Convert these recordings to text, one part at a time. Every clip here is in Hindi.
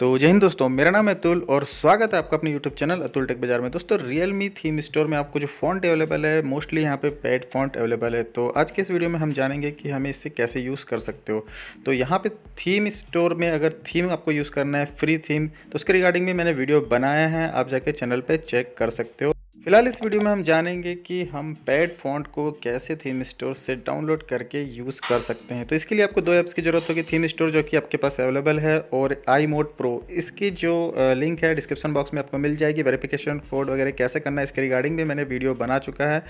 तो जय हिंद दोस्तों मेरा नाम है अतुल और स्वागत है आपका अपने YouTube चैनल अतुल टेक बाजार में दोस्तों मी थीम स्टोर में आपको जो फॉन्ट अवेलेबल है मोस्टली यहाँ पे पेड फॉन्ट अवेलेबल है तो आज के इस वीडियो में हम जानेंगे कि हमें इससे कैसे यूज़ कर सकते हो तो यहाँ पे थीम स्टोर में अगर थीम आपको यूज़ करना है फ्री थीम तो उसके रिगार्डिंग भी मैंने वीडियो बनाया है आप जाके चैनल पर चेक कर सकते हो फिलहाल इस वीडियो में हम जानेंगे कि हम पैड फॉन्ट को कैसे थीम स्टोर से डाउनलोड करके यूज़ कर सकते हैं तो इसके लिए आपको दो ऐप्स की ज़रूरत होगी थीम स्टोर जो कि आपके पास अवेलेबल है और आई मोड प्रो इसकी जो लिंक है डिस्क्रिप्शन बॉक्स में आपको मिल जाएगी वेरिफिकेशन कोड वगैरह कैसे करना है इसके रिगार्डिंग भी मैंने वीडियो बना चुका है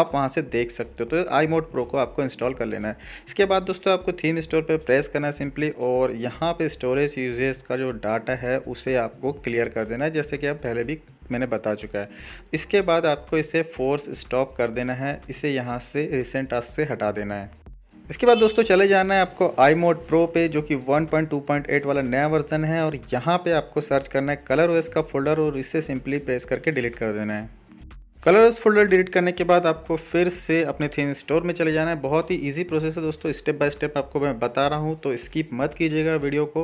आप वहाँ से देख सकते हो तो आई मोड प्रो को आपको इंस्टॉल कर लेना है इसके बाद दोस्तों आपको थीम स्टोर पर प्रेस करना है सिंपली और यहाँ पर स्टोरेज यूजेज का जो डाटा है उसे आपको क्लियर कर देना है जैसे कि आप पहले भी मैंने बता चुका है इसके बाद आपको इसे फोर्स स्टॉप कर देना है इसे यहाँ से रिसेंट टास्क से हटा देना है इसके बाद दोस्तों चले जाना है आपको आई मोड प्रो पे जो कि 1.2.8 वाला नया वर्जन है और यहाँ पे आपको सर्च करना है कलर ओएस का फोल्डर और इसे सिंपली प्रेस करके डिलीट कर देना है कलर्स फोल्डर डिलीट करने के बाद आपको फिर से अपने थीम स्टोर में चले जाना है बहुत ही इजी प्रोसेस है दोस्तों स्टेप बाय स्टेप आपको मैं बता रहा हूँ तो स्किप मत कीजिएगा वीडियो को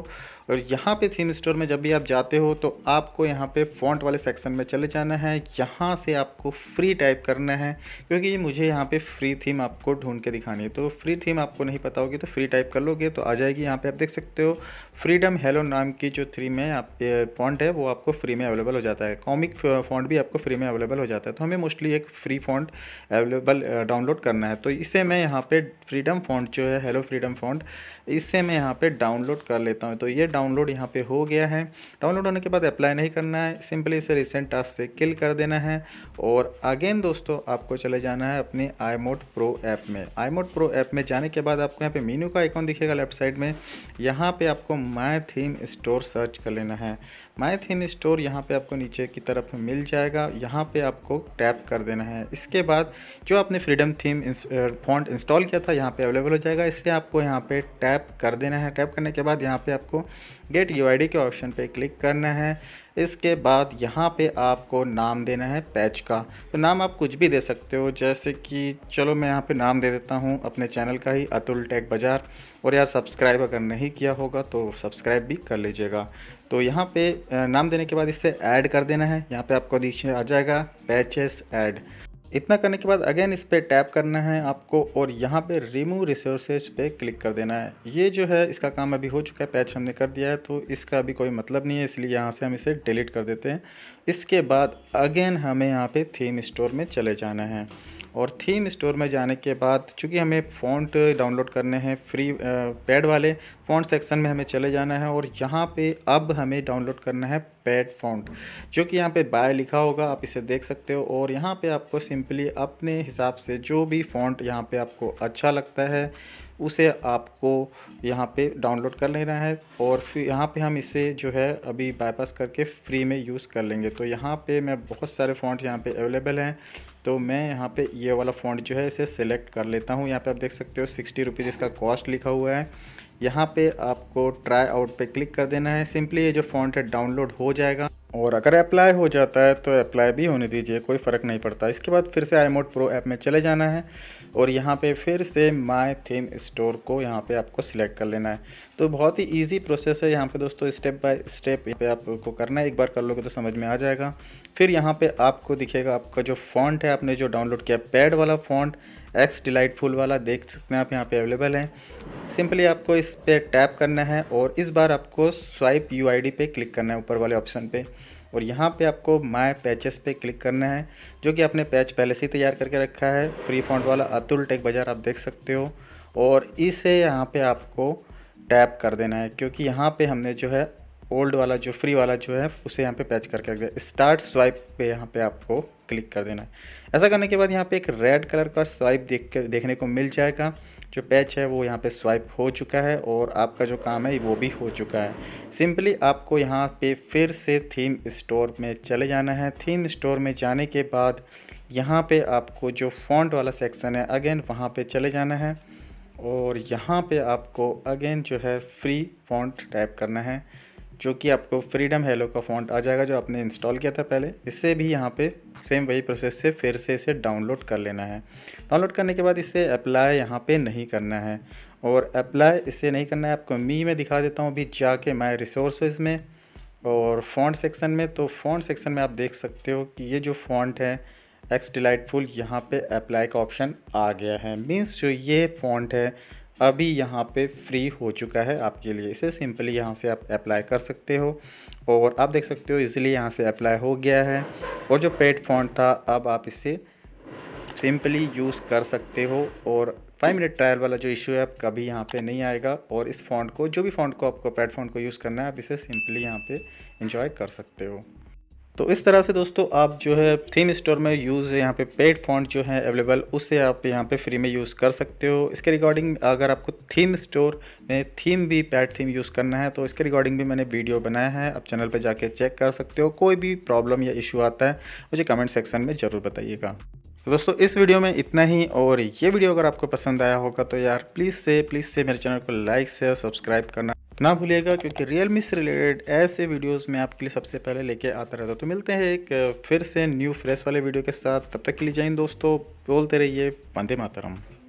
और यहाँ पे थीम स्टोर में जब भी आप जाते हो तो आपको यहाँ पे फॉन्ट वाले सेक्शन में चले जाना है यहाँ से आपको फ्री टाइप करना है क्योंकि मुझे यहाँ पर फ्री थीम आपको ढूंढ के दिखानी है तो फ्री थीम आपको नहीं पता होगी तो फ्री टाइप कर लोगे तो आ जाएगी यहाँ पर आप देख सकते हो फ्रीडम हेलो नाम की जो थ्री में आप फॉन्ट है वो आपको फ्री में अवेलेबल हो जाता है कॉमिक फॉन्ट भी आपको फ्री में अवेलेबल हो जाता है तो हमें मोस्टली एक फ्री फॉन्ट अवेलेबल डाउनलोड करना है तो इसे मैं यहाँ पे फ्रीडम फॉन्ट जो है हेलो फ्रीडम फॉन्ट इसे मैं यहाँ पे डाउनलोड कर लेता हूँ तो ये डाउनलोड यहाँ पे हो गया है डाउनलोड होने के बाद अप्लाई नहीं करना है सिंपली इसे रिसेंट टास्क से किल कर देना है और अगेन दोस्तों आपको चले जाना है अपने आई मोड प्रो ऐप में आई मोड प्रो ऐप में जाने के बाद आपको यहाँ पे मीनू का आइकॉन दिखेगा लेफ्ट साइड में यहाँ पे आपको माई थीम स्टोर सर्च कर लेना है माई थीम स्टोर यहाँ पे आपको नीचे की तरफ मिल जाएगा यहाँ पे आपको टैप कर देना है इसके बाद जो आपने फ्रीडम थीम फॉन्ट इंस्टॉल किया था यहाँ पे अवेलेबल हो जाएगा इसे आपको यहाँ पे टैप कर देना है टैप करने के बाद यहाँ पे आपको गेट यू के ऑप्शन पे क्लिक करना है इसके बाद यहाँ पे आपको नाम देना है पैच का तो नाम आप कुछ भी दे सकते हो जैसे कि चलो मैं यहाँ पे नाम दे देता हूँ अपने चैनल का ही अतुल टेक बाज़ार और यार सब्सक्राइब अगर नहीं किया होगा तो सब्सक्राइब भी कर लीजिएगा तो यहाँ पे नाम देने के बाद इसे ऐड कर देना है यहाँ पे आपको नीचे आ जाएगा पैचेस ऐड इतना करने के बाद अगेन इस पर टैप करना है आपको और यहाँ पे रिमूव रिसोर्सेज पे क्लिक कर देना है ये जो है इसका काम अभी हो चुका है पैच हमने कर दिया है तो इसका अभी कोई मतलब नहीं है इसलिए यहाँ से हम इसे डिलीट कर देते हैं इसके बाद अगेन हमें यहाँ पे थीम स्टोर में चले जाना है और थीम स्टोर में जाने के बाद चूँकि हमें फोन डाउनलोड करने हैं फ्री पैड वाले फॉन्ट सेक्शन में हमें चले जाना है और यहाँ पे अब हमें डाउनलोड करना है पैड फॉन्ट जो कि यहाँ पे बाय लिखा होगा आप इसे देख सकते हो और यहाँ पे आपको सिंपली अपने हिसाब से जो भी फॉन्ट यहाँ पे आपको अच्छा लगता है उसे आपको यहाँ पे डाउनलोड कर लेना है और फिर यहाँ पे हम इसे जो है अभी बाईपास करके फ्री में यूज़ कर लेंगे तो यहाँ पे मैं बहुत सारे फॉन्ट यहाँ पे अवेलेबल हैं तो मैं यहाँ पे ये वाला फॉन्ट जो है इसे सेलेक्ट कर लेता हूँ यहाँ पे आप देख सकते हो सिक्सटी रुपीज़ इसका कॉस्ट लिखा हुआ है यहाँ पे आपको ट्राई आउट पे क्लिक कर देना है सिंपली ये जो फॉन्ट है डाउनलोड हो जाएगा और अगर अप्लाई हो जाता है तो अप्लाई भी होने दीजिए कोई फ़र्क नहीं पड़ता इसके बाद फिर से आई मोड प्रो ऐप में चले जाना है और यहाँ पे फिर से माय थीम स्टोर को यहाँ पे आपको सिलेक्ट कर लेना है तो बहुत ही इजी प्रोसेस है यहाँ पे दोस्तों स्टेप बाय स्टेप यहाँ पे आपको करना है एक बार कर लोगे तो समझ में आ जाएगा फिर यहाँ पर आपको दिखेगा आपका जो फॉन्ट है आपने जो डाउनलोड किया पैड वाला फॉन्ट एक्स डिलाइटफुल वाला देख सकते हैं आप यहाँ पे अवेलेबल हैं सिंपली आपको इस पर टैप करना है और इस बार आपको स्वाइप यू आई पे क्लिक करना है ऊपर वाले ऑप्शन पे और यहाँ पे आपको माय पैचेस पे क्लिक करना है जो कि आपने पैच पहले से ही तैयार करके रखा है फ्री फॉन्ट वाला अतुल टेक बाज़ार आप देख सकते हो और इसे यहाँ पर आपको टैप कर देना है क्योंकि यहाँ पर हमने जो है ओल्ड वाला जो फ्री वाला जो है उसे यहाँ पे पैच करके रख दिया स्टार्ट स्वाइप पे यहाँ पे आपको क्लिक कर देना है ऐसा करने के बाद यहाँ पे एक रेड कलर का स्वाइप देख के देखने को मिल जाएगा जो पैच है वो यहाँ पे स्वाइप हो चुका है और आपका जो काम है वो भी हो चुका है सिंपली आपको यहाँ पे फिर से थीम स्टोर में चले जाना है थीम स्टोर में जाने के बाद यहाँ पे आपको जो फॉन्ट वाला सेक्शन है अगेन वहाँ पे चले जाना है और यहाँ पे आपको अगेन जो है फ्री फॉन्ट टाइप करना है जो कि आपको फ्रीडम हेलो का फॉन्ट आ जाएगा जो आपने इंस्टॉल किया था पहले इससे भी यहाँ पे सेम वही प्रोसेस से फिर से इसे डाउनलोड कर लेना है डाउनलोड करने के बाद इसे अप्लाई यहाँ पे नहीं करना है और अप्लाई इसे नहीं करना है आपको मी में दिखा देता हूँ अभी जाके माई रिसोर्स में और फॉन्ट सेक्शन में तो फॉन्ट सेक्शन में आप देख सकते हो कि ये जो फॉन्ट है एक्स डिलाइटफुल यहाँ पे अप्लाई का ऑप्शन आ गया है मीन्स जो ये फॉन्ट है अभी यहाँ पे फ्री हो चुका है आपके लिए इसे सिंपली यहाँ से आप अप्लाई कर सकते हो और आप देख सकते हो इसलिए यहाँ से अप्लाई हो गया है और जो पेड फॉन्ट था अब आप इसे सिंपली यूज़ कर सकते हो और फाइव मिनट ट्रायल वाला जो इशू है आप कभी यहाँ पे नहीं आएगा और इस फॉन्ट को जो भी फॉन्ट को आपको पेड फॉन्ट को यूज़ करना है आप इसे सिंपली यहाँ पर इंजॉय कर सकते हो तो इस तरह से दोस्तों आप जो है थीम स्टोर में यूज़ यहाँ पे पेड फॉन्ट जो है अवेलेबल उसे आप यहाँ पे फ्री में यूज़ कर सकते हो इसके रिगार्डिंग अगर आपको थीम स्टोर में थीम भी पैड थीम यूज़ करना है तो इसके रिगार्डिंग भी मैंने वीडियो बनाया है आप चैनल पे जाके चेक कर सकते हो कोई भी प्रॉब्लम या इशू आता है मुझे कमेंट सेक्शन में ज़रूर बताइएगा तो दोस्तों इस वीडियो में इतना ही और ये वीडियो अगर आपको पसंद आया होगा तो यार प्लीज़ से प्लीज़ से मेरे चैनल को लाइक और सब्सक्राइब करना ना भूलिएगा क्योंकि रियल मी से रिलेटेड ऐसे वीडियोस मैं आपके लिए सबसे पहले लेके आता रहता हूँ तो मिलते हैं एक फिर से न्यू फ्रेश वाले वीडियो के साथ तब तक के लिए जाइए दोस्तों बोलते रहिए वंदे मातरम